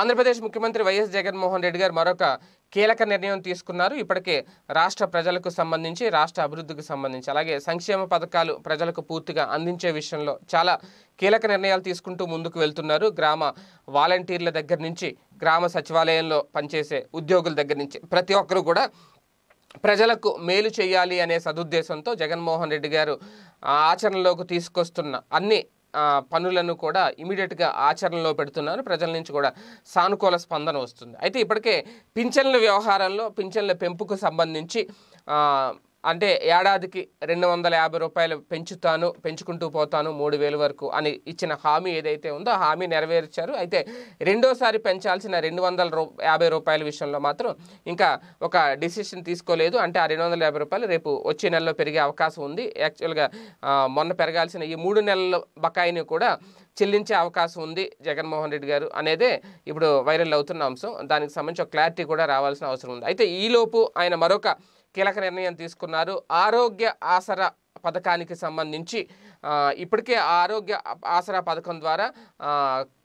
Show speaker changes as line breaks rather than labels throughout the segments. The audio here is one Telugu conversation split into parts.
ఆంధ్రప్రదేశ్ ముఖ్యమంత్రి వైఎస్ జగన్మోహన్ రెడ్డి గారు మరొక కీలక నిర్ణయం తీసుకున్నారు ఇప్పటికే రాష్ట్ర ప్రజలకు సంబంధించి రాష్ట్ర అభివృద్ధికి సంబంధించి అలాగే సంక్షేమ పథకాలు ప్రజలకు పూర్తిగా అందించే విషయంలో చాలా కీలక నిర్ణయాలు తీసుకుంటూ ముందుకు వెళ్తున్నారు గ్రామ వాలంటీర్ల దగ్గర నుంచి గ్రామ సచివాలయంలో పనిచేసే ఉద్యోగుల దగ్గర నుంచి ప్రతి ఒక్కరు కూడా ప్రజలకు మేలు చేయాలి అనే సదుద్దేశంతో జగన్మోహన్ రెడ్డి గారు ఆచరణలోకి తీసుకొస్తున్న అన్ని పనులను కూడా ఇమీడియట్గా ఆచరణలో పెడుతున్నారు ప్రజల నుంచి కూడా సానుకూల స్పందన వస్తుంది అయితే ఇప్పటికే పింఛన్ల వ్యవహారంలో పింఛన్ల పెంపుకు సంబంధించి అంటే ఏడాదికి రెండు వందల యాభై రూపాయలు పెంచుతాను పెంచుకుంటూ పోతాను మూడు వేలు వరకు అని ఇచ్చిన హామీ ఏదైతే ఉందో హామీ నెరవేర్చారు అయితే రెండోసారి పెంచాల్సిన రెండు వందల రూ యాభై రూపాయల విషయంలో మాత్రం ఇంకా ఒక డిసిషన్ తీసుకోలేదు అంటే ఆ రెండు వందల యాభై రూపాయలు రేపు వచ్చే నెలలో పెరిగే అవకాశం ఉంది యాక్చువల్గా మొన్న పెరగాల్సిన ఈ మూడు నెలల బకాయిని కూడా చెల్లించే అవకాశం ఉంది జగన్మోహన్ రెడ్డి గారు అనేదే ఇప్పుడు వైరల్ అవుతున్న అంశం దానికి సంబంధించి ఒక క్లారిటీ కూడా రావాల్సిన అవసరం ఉంది అయితే ఈలోపు ఆయన మరొక కీలక నిర్ణయం తీసుకున్నారు ఆరోగ్య ఆసరా పథకానికి సంబంధించి ఇప్పటికే ఆరోగ్య ఆసరా పథకం ద్వారా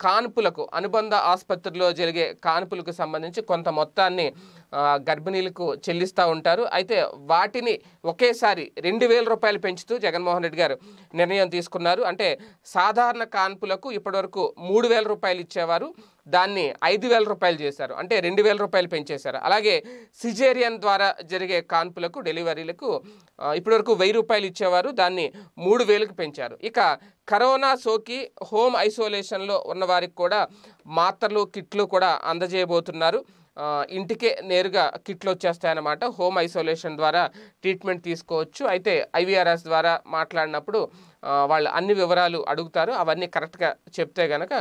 కాన్పులకు అనుబంధ ఆసుపత్రిలో జరిగే కాన్పులకు సంబంధించి కొంత మొత్తాన్ని గర్భిణీలకు చెల్లిస్తూ ఉంటారు అయితే వాటిని ఒకేసారి రెండు వేల రూపాయలు పెంచుతూ జగన్మోహన్ రెడ్డి గారు నిర్ణయం తీసుకున్నారు అంటే సాధారణ కాన్పులకు ఇప్పటివరకు మూడు వేల రూపాయలు ఇచ్చేవారు దాన్ని ఐదు వేల రూపాయలు చేశారు అంటే రెండు వేల రూపాయలు పెంచేశారు అలాగే సిజేరియన్ ద్వారా జరిగే కాన్పులకు డెలివరీలకు ఇప్పటివరకు వెయ్యి రూపాయలు ఇచ్చేవారు దాన్ని మూడు వేలకు పెంచారు ఇక కరోనా సోకి హోమ్ ఐసోలేషన్లో ఉన్న వారికి కూడా మాత్రలు కిట్లు కూడా అందజేయబోతున్నారు ఇంటికే నేరుగా కిట్లు వచ్చేస్తాయన్నమాట హోమ్ ఐసోలేషన్ ద్వారా ట్రీట్మెంట్ తీసుకోవచ్చు అయితే ఐవీఆర్ఎస్ ద్వారా మాట్లాడినప్పుడు వాళ్ళు అన్ని వివరాలు అడుగుతారు అవన్నీ కరెక్ట్గా చెప్తే కనుక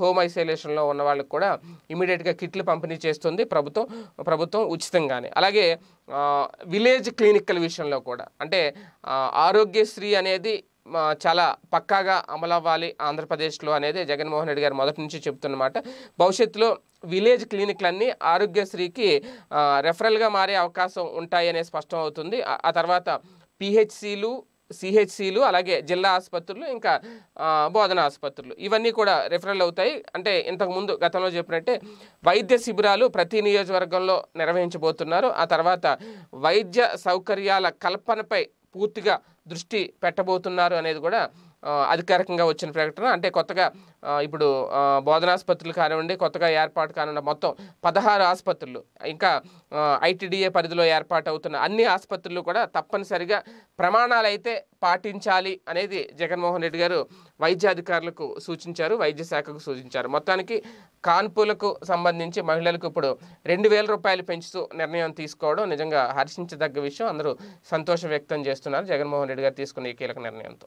హోమ్ ఐసోలేషన్లో ఉన్న వాళ్ళకి కూడా ఇమీడియట్గా కిట్లు పంపిణీ చేస్తుంది ప్రభుత్వం ప్రభుత్వం ఉచితంగానే అలాగే విలేజ్ క్లినిక్ల విషయంలో కూడా అంటే ఆరోగ్యశ్రీ అనేది చాలా పక్కాగా అమలవ్వాలి ఆంధ్రప్రదేశ్లో అనేది జగన్మోహన్ రెడ్డి గారు మొదటి నుంచి చెప్తున్నమాట భవిష్యత్తులో విలేజ్ క్లినిక్లన్నీ ఆరోగ్యశ్రీకి రెఫరల్గా మారే అవకాశం ఉంటాయనే స్పష్టం అవుతుంది ఆ తర్వాత పిహెచ్సిలు సిహెచ్సిలు అలాగే జిల్లా ఆసుపత్రులు ఇంకా బోధన ఆసుపత్రులు ఇవన్నీ కూడా రెఫరల్ అవుతాయి అంటే ఇంతకుముందు గతంలో చెప్పినట్టే వైద్య శిబిరాలు ప్రతి నియోజకవర్గంలో నిర్వహించబోతున్నారు ఆ తర్వాత వైద్య సౌకర్యాల కల్పనపై పూర్తిగా దృష్టి పెట్టబోతున్నారు అనేది కూడా అధికారికంగా వచ్చిన ప్రకటన అంటే కొత్తగా ఇప్పుడు బోధనాసుపత్రులు కానివ్వండి కొత్తగా ఏర్పాటు కానివ్వండి మొత్తం పదహారు ఆసుపత్రులు ఇంకా ఐటీడీఏ పరిధిలో ఏర్పాటు అవుతున్న అన్ని ఆసుపత్రులు కూడా తప్పనిసరిగా ప్రమాణాలు అయితే పాటించాలి అనేది జగన్మోహన్ రెడ్డి గారు వైద్యాధికారులకు సూచించారు వైద్య శాఖకు సూచించారు మొత్తానికి కాన్పులకు సంబంధించి మహిళలకు ఇప్పుడు రెండు వేల రూపాయలు పెంచుతూ నిర్ణయం తీసుకోవడం నిజంగా హర్షించదగ్గ విషయం అందరూ సంతోషం వ్యక్తం చేస్తున్నారు జగన్మోహన్ రెడ్డి గారు తీసుకున్న ఈ కీలక నిర్ణయంతో